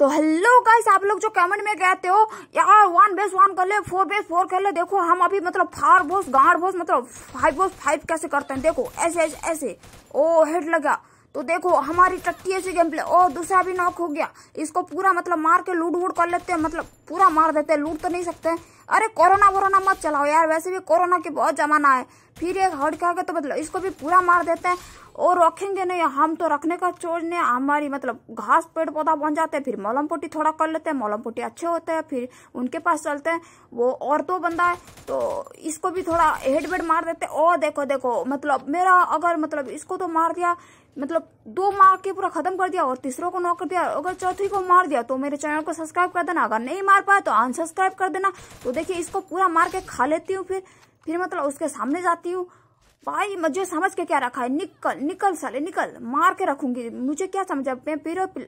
तो hello guys आप लोग जो कमेंट में कहते हो यार वन बेस वन कर ले फोर बेस फोर कर ले देखो हम अभी मतलब फार बोस गार बोस मतलब फाइव बोस फाइव कैसे करते हैं देखो ऐसे ऐसे ऐसे ओ हेड लगा तो देखो हमारी टट्टी ऐसी गेम प्ले ओ दूसरा भी नॉक हो गया इसको पूरा मतलब मार के लूट वूट कर लेते हैं मतलब पूरा मार देते लूट तो नहीं सकते अरे कोरोना वोरोना मत चलाओ यार वैसे भी कोरोना की बहुत जमाना है फिर एक हट के आगे तो मतलब इसको भी पूरा मार देते हैं और रखेंगे नहीं हम तो रखने का चोर नहीं हमारी मतलब घास पेड़ पौधा बन जाते हैं फिर मलम पोटी थोड़ा कर लेते हैं मलम पोटी अच्छे होते हैं फिर उनके पास चलते हैं वो और दो तो बंदा है तो इसको भी थोड़ा हेड बेड मार देते हैं और देखो देखो मतलब मेरा अगर मतलब इसको तो मार दिया मतलब दो मार के पूरा खत्म कर दिया और तीसरों को नॉक कर दिया अगर चौथी को मार दिया तो मेरे चैनल को सब्सक्राइब कर देना अगर नहीं मार मार पाया तो अनसब्सक्राइब कर देना तो देखिए इसको पूरा मार के खा लेती हूँ फिर फिर मतलब उसके सामने जाती हूँ भाई मुझे समझ के क्या रखा है निकल निकल साले निकल मार के रखूंगी मुझे क्या समझा मैं पिल...